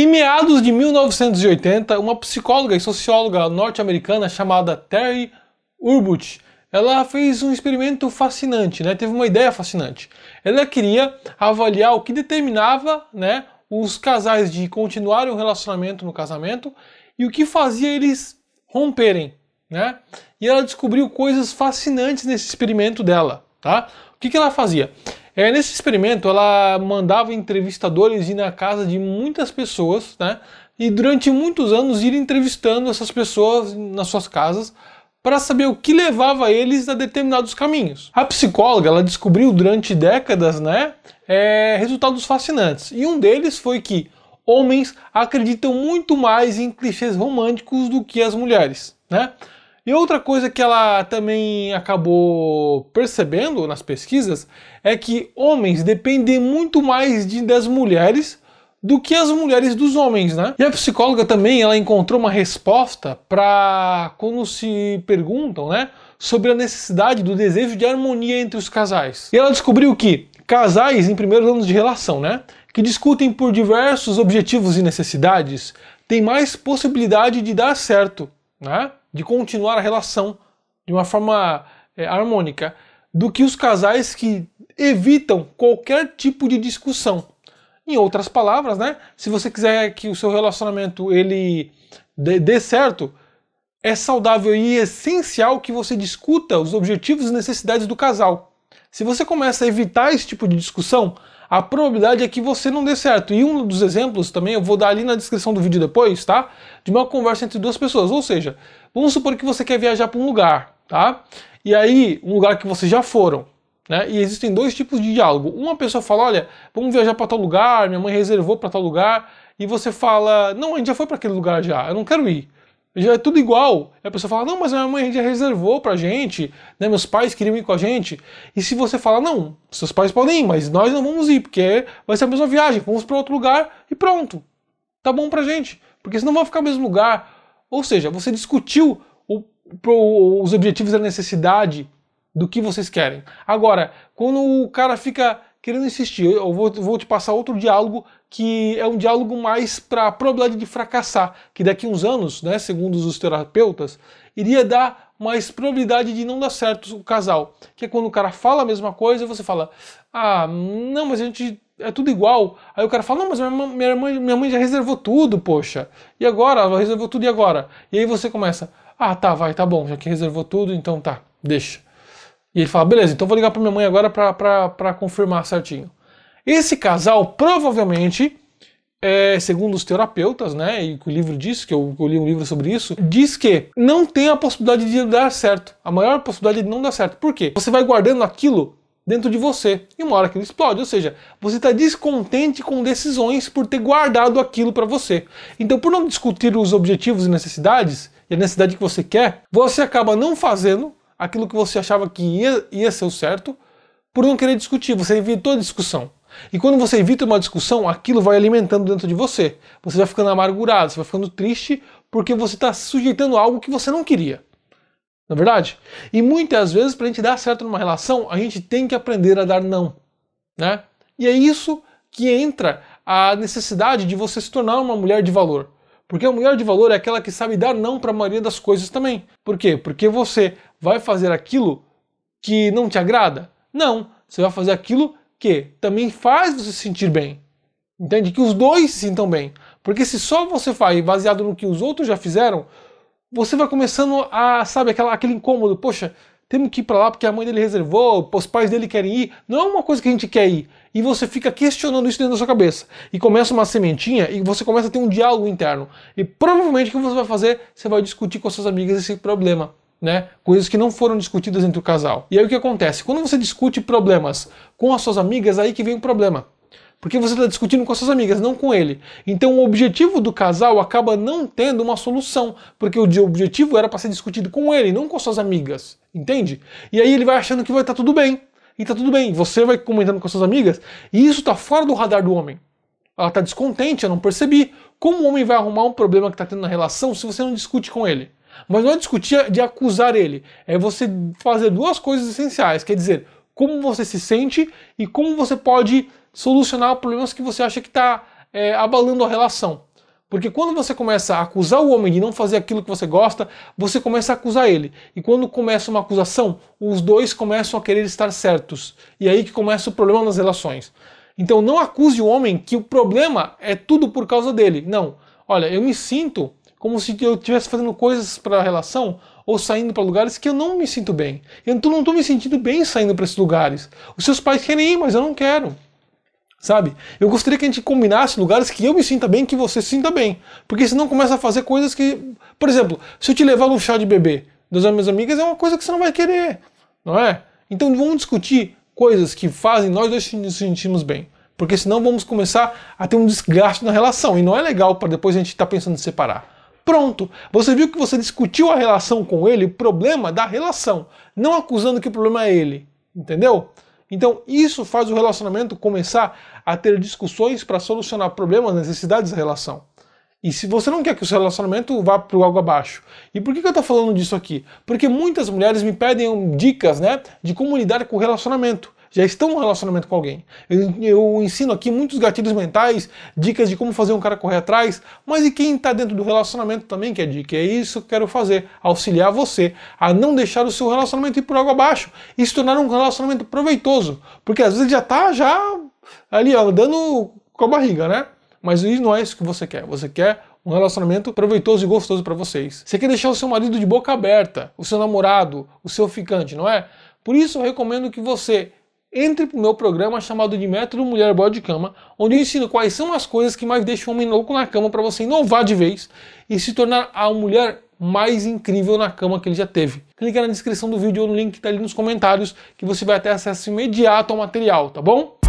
Em meados de 1980, uma psicóloga e socióloga norte-americana chamada Terry Urbut, ela fez um experimento fascinante, né? Teve uma ideia fascinante. Ela queria avaliar o que determinava, né, os casais de continuarem o um relacionamento no casamento e o que fazia eles romperem, né? E ela descobriu coisas fascinantes nesse experimento dela, tá? O que, que ela fazia? É, nesse experimento, ela mandava entrevistadores ir na casa de muitas pessoas, né? E durante muitos anos ir entrevistando essas pessoas nas suas casas para saber o que levava eles a determinados caminhos. A psicóloga ela descobriu durante décadas, né, é, resultados fascinantes. E um deles foi que homens acreditam muito mais em clichês românticos do que as mulheres, né? E outra coisa que ela também acabou percebendo nas pesquisas é que homens dependem muito mais de, das mulheres do que as mulheres dos homens, né? E a psicóloga também ela encontrou uma resposta para quando se perguntam, né, sobre a necessidade do desejo de harmonia entre os casais. E ela descobriu que casais em primeiros anos de relação, né, que discutem por diversos objetivos e necessidades, têm mais possibilidade de dar certo, né? de continuar a relação de uma forma é, harmônica do que os casais que evitam qualquer tipo de discussão. Em outras palavras, né, se você quiser que o seu relacionamento ele dê certo, é saudável e essencial que você discuta os objetivos e necessidades do casal. Se você começa a evitar esse tipo de discussão, a probabilidade é que você não dê certo. E um dos exemplos também eu vou dar ali na descrição do vídeo depois, tá? De uma conversa entre duas pessoas. Ou seja, vamos supor que você quer viajar para um lugar, tá? E aí, um lugar que vocês já foram. Né? E existem dois tipos de diálogo. Uma pessoa fala: Olha, vamos viajar para tal lugar, minha mãe reservou para tal lugar. E você fala: Não, a gente já foi para aquele lugar já, eu não quero ir já é tudo igual. E a pessoa fala, não, mas a minha mãe já reservou pra gente, né? Meus pais queriam ir com a gente. E se você fala, não, seus pais podem ir, mas nós não vamos ir, porque vai ser a mesma viagem, vamos para outro lugar e pronto. Tá bom pra gente, porque senão vai ficar no mesmo lugar. Ou seja, você discutiu o, pro, os objetivos da necessidade do que vocês querem. Agora, quando o cara fica querendo insistir, eu vou, vou, te passar outro diálogo que é um diálogo mais para a probabilidade de fracassar, que daqui uns anos, né, segundo os terapeutas, iria dar mais probabilidade de não dar certo o casal. Que é quando o cara fala a mesma coisa você fala, ah, não, mas a gente é tudo igual. Aí o cara fala, não, mas minha, mãe, minha, mãe, minha mãe já reservou tudo, poxa. E agora? Ela reservou tudo e agora? E aí você começa, ah, tá, vai, tá bom, já que reservou tudo, então tá, deixa. E ele fala: beleza, então vou ligar para minha mãe agora para confirmar certinho. Esse casal provavelmente, é, segundo os terapeutas, né, e o livro diz, que eu, eu, li um livro sobre isso, diz que não tem a possibilidade de dar certo. A maior possibilidade de não dar certo. Por quê? Você vai guardando aquilo dentro de você e uma hora aquilo explode. Ou seja, você está descontente com decisões por ter guardado aquilo para você. Então, por não discutir os objetivos e necessidades, e a necessidade que você quer, você acaba não fazendo aquilo que você achava que ia, ia ser o certo por não querer discutir. Você evitou a discussão. E quando você evita uma discussão, aquilo vai alimentando dentro de você. Você vai ficando amargurado, você vai ficando triste porque você está sujeitando algo que você não queria. Na é verdade? E muitas vezes, para a gente dar certo numa relação, a gente tem que aprender a dar não. Né? E é isso que entra a necessidade de você se tornar uma mulher de valor. Porque a mulher de valor é aquela que sabe dar não para a maioria das coisas também. Por quê? Porque você vai fazer aquilo que não te agrada? Não. Você vai fazer aquilo que também faz você se sentir bem. Entende? Que os dois se sintam bem. Porque se só você faz baseado no que os outros já fizeram, você vai começando a, sabe, aquela, aquele incômodo, poxa, temos que ir para lá porque a mãe dele reservou, os pais dele querem ir. Não é uma coisa que a gente quer ir. E você fica questionando isso dentro da sua cabeça. E começa uma sementinha e você começa a ter um diálogo interno. E provavelmente o que você vai fazer? Você vai discutir com suas amigas esse problema. Né? Coisas que não foram discutidas entre o casal. E aí o que acontece? Quando você discute problemas com as suas amigas, aí que vem o problema porque você está discutindo com as suas amigas, não com ele. Então o objetivo do casal acaba não tendo uma solução, porque o objetivo era para ser discutido com ele, não com suas amigas, entende? E aí ele vai achando que vai estar tá tudo bem, e tá tudo bem, você vai comentando com suas amigas, e isso está fora do radar do homem. Ela está descontente, eu não percebi. Como o homem vai arrumar um problema que está tendo na relação se você não discute com ele? Mas não é discutir é de acusar ele, é você fazer duas coisas essenciais, quer dizer, como você se sente e como você pode solucionar problemas que você acha que está é, abalando a relação. Porque quando você começa a acusar o homem de não fazer aquilo que você gosta, você começa a acusar ele. E quando começa uma acusação, os dois começam a querer estar certos. E aí que começa o problema nas relações. Então não acuse o homem que o problema é tudo por causa dele. Não. Olha, eu me sinto como se eu estivesse fazendo coisas para a relação ou saindo para lugares que eu não me sinto bem. Então, eu não estou me sentindo bem saindo para esses lugares. Os seus pais querem ir, mas eu não quero. Sabe? Eu gostaria que a gente combinasse lugares que eu me sinta bem que você se sinta bem. Porque senão começa a fazer coisas que. Por exemplo, se eu te levar no chá de bebê das minhas amigas, é uma coisa que você não vai querer. Não é? Então vamos discutir coisas que fazem nós dois nos sentirmos bem. Porque senão vamos começar a ter um desgaste na relação. E não é legal para depois a gente estar tá pensando em separar. Pronto, você viu que você discutiu a relação com ele, o problema da relação, não acusando que o problema é ele, entendeu? Então, isso faz o relacionamento começar a ter discussões para solucionar problemas, necessidades da relação. E se você não quer que o seu relacionamento vá para o algo abaixo. E por que, que eu estou falando disso aqui? Porque muitas mulheres me pedem dicas né, de como lidar com o relacionamento já estão um relacionamento com alguém. Eu, ensino aqui muitos gatilhos mentais, dicas de como fazer um cara correr atrás, mas e quem está dentro do relacionamento também quer é dica? É isso que eu quero fazer, auxiliar você a não deixar o seu relacionamento ir por água abaixo e se tornar um relacionamento proveitoso, porque às vezes já está já ali ó, andando com a barriga, né? Mas isso não é isso que você quer. Você quer um relacionamento proveitoso e gostoso para vocês. Você quer deixar o seu marido de boca aberta, o seu namorado, o seu ficante, não é? Por isso eu recomendo que você entre para o meu programa chamado de Método Mulher Bola de Cama, onde eu ensino quais são as coisas que mais deixam o homem louco na cama para você inovar de vez e se tornar a mulher mais incrível na cama que ele já teve. Clica na descrição do vídeo ou no link que está ali nos comentários que você vai ter acesso imediato ao material, tá bom?